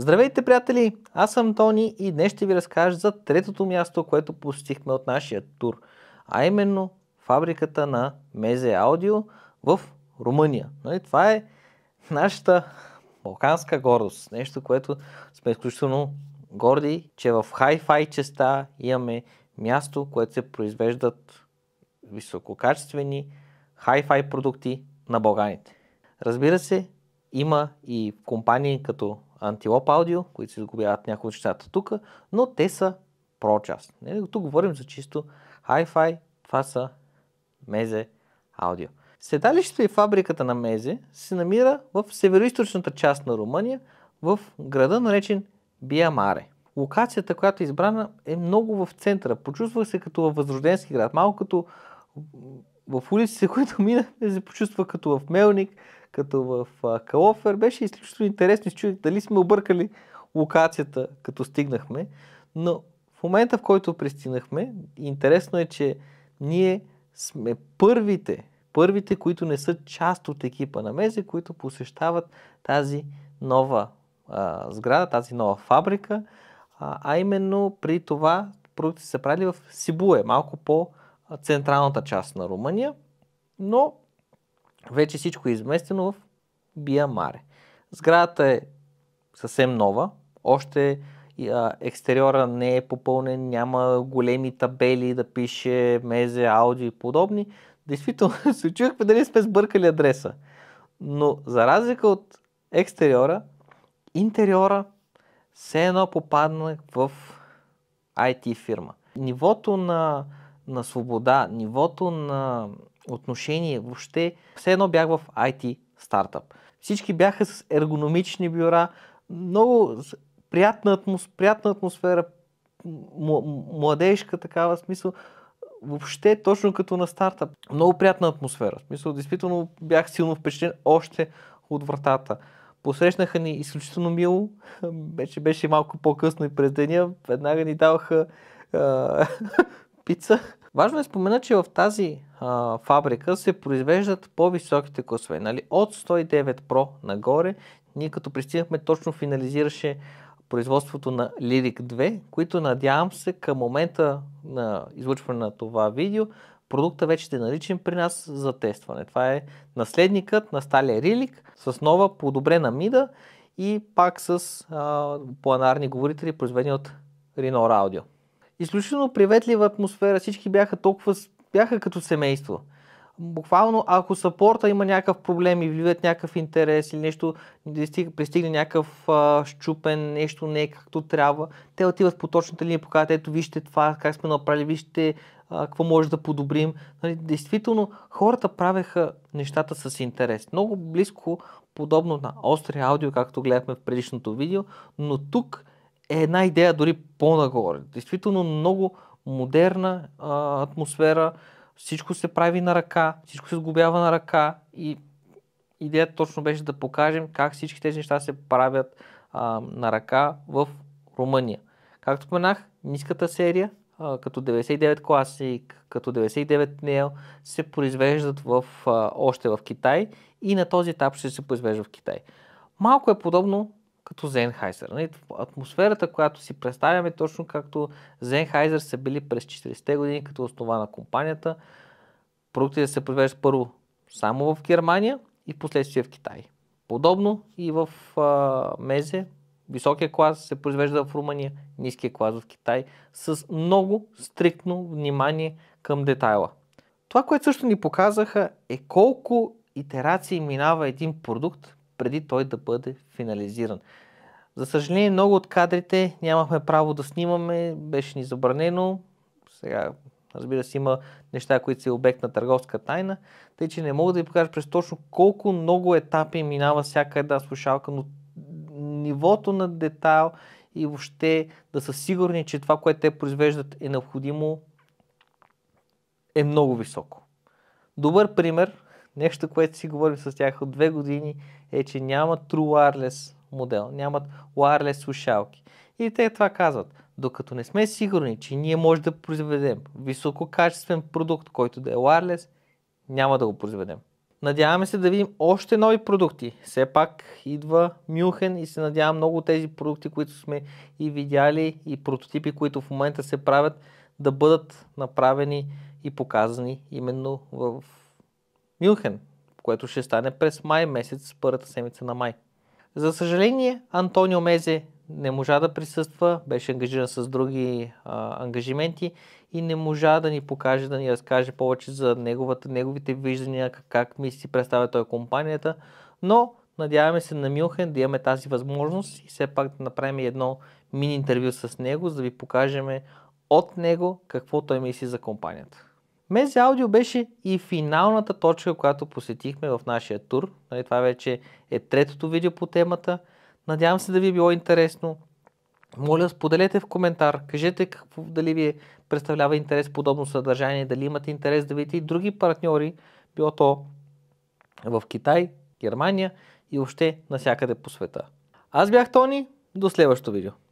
Здравейте, приятели! Аз съм Тони и днес ще ви разкажа за третото място, което посетихме от нашия тур, а именно фабриката на Мезе Аудио в Румъния. и нали, това е нашата балканска гордост, нещо, което сме изключително горди, че в хай-фай честа имаме място, което се произвеждат висококачествени хай-фай продукти на Балганите. Разбира се, има и компании като Antelope Audio, които се загубяват някои от нещата тук, но те са прочаст. Нали, тук говорим за чисто Hi-Fi, това са Мезе Аудио. Седалището и фабриката на Мезе се намира в североизточната част на Румъния, в града наречен Биамаре. Локацията, която е избрана, е много в центъра. почувства се като във възрожденски град. Малко като в улиците, които минахме, се почувства като в Мелник, като в Калофер. Беше изключително интересно и чудих дали сме объркали локацията, като стигнахме. Но в момента, в който пристигнахме, интересно е, че ние сме първите, първите, които не са част от екипа на Мезе, които посещават тази нова а, сграда, тази нова фабрика, а, а именно при това продукти са правили в Сибуе, малко по централната част на Румъния, но вече всичко е изместено в Бия Маре. Сградата е съвсем нова, още екстериора не е попълнен, няма големи табели да пише мезе, аудио и подобни. Действително се очувахме дали сме сбъркали адреса. Но за разлика от екстериора, интериора все едно попадна в IT фирма. Нивото на на свобода, нивото на отношение, въобще все едно бях в IT стартъп. Всички бяха с ергономични бюра, много приятна, атмос, приятна атмосфера, младежка такава смисъл. Въобще точно като на стартъп. Много приятна атмосфера. В смисъл, действително бях силно впечатлен още от вратата. Посрещнаха ни изключително мило. Беше, беше малко по-късно и през деня. Веднага ни даваха пица Важно е спомена, че в тази а, фабрика се произвеждат по-високите класове. Нали? От 109 Pro нагоре, ние като пристигнахме точно финализираше производството на Lyric 2, които надявам се към момента на излучване на това видео, продукта вече ще е наличен при нас за тестване. Това е наследникът на сталия Рилик с нова подобрена мида и пак с а, планарни говорители, произведени от Renault Audio изключително приветлива атмосфера, всички бяха толкова, бяха като семейство. Буквално, ако сапорта има някакъв проблем и вливат някакъв интерес или нещо, пристигне някакъв а, щупен, нещо не е както трябва, те отиват по точната линия и показват, ето вижте това, как сме направили, вижте а, какво може да подобрим. Нали, действително, хората правеха нещата с интерес. Много близко, подобно на остри аудио, както гледахме в предишното видео, но тук е една идея дори по-нагоре. Действително много модерна а, атмосфера, всичко се прави на ръка, всичко се сгубява на ръка и идеята точно беше да покажем как всички тези неща се правят а, на ръка в Румъния. Както споменах, ниската серия, а, като 99 Classic, като 99 Neo, се произвеждат в, а, още в Китай и на този етап ще се произвежда в Китай. Малко е подобно като Зенхайзер. Нали, атмосферата, която си представяме, точно както Зенхайзер са били през 40-те години като основа на компанията, продуктите се произвеждат първо само в Германия и последствие в Китай. Подобно и в а, Мезе, високия клас се произвежда в Румъния, ниския клас в Китай, с много стриктно внимание към детайла. Това, което също ни показаха е колко итерации минава един продукт, преди той да бъде финализиран. За съжаление, много от кадрите нямахме право да снимаме, беше ни забранено. Сега, разбира се, има неща, които са обект на търговска тайна, тъй че не мога да ви покажа през точно колко много етапи минава всяка една слушалка, но нивото на детайл и въобще да са сигурни, че това, което те произвеждат е необходимо, е много високо. Добър пример Нещо, което си говорим с тях от две години е, че нямат true wireless модел, нямат wireless слушалки. И те това казват. Докато не сме сигурни, че ние може да произведем висококачествен продукт, който да е wireless, няма да го произведем. Надяваме се да видим още нови продукти. Все пак идва Мюнхен и се надявам много от тези продукти, които сме и видяли и прототипи, които в момента се правят, да бъдат направени и показани именно в Мюнхен, което ще стане през май месец, първата седмица на май. За съжаление, Антонио Мезе не можа да присъства, беше ангажиран с други а, ангажименти и не можа да ни покаже, да ни разкаже повече за неговата, неговите виждания, как, как ми си представя той компанията, но надяваме се на Мюнхен да имаме тази възможност и все пак да направим едно мини интервю с него, за да ви покажем от него какво той мисли за компанията. Мези Аудио беше и финалната точка, която посетихме в нашия тур. Нали, това вече е третото видео по темата. Надявам се да ви е било интересно. Моля, споделете в коментар, кажете какво, дали ви е представлява интерес подобно съдържание, дали имате интерес да видите и други партньори, било то в Китай, Германия и още насякъде по света. Аз бях Тони, до следващото видео.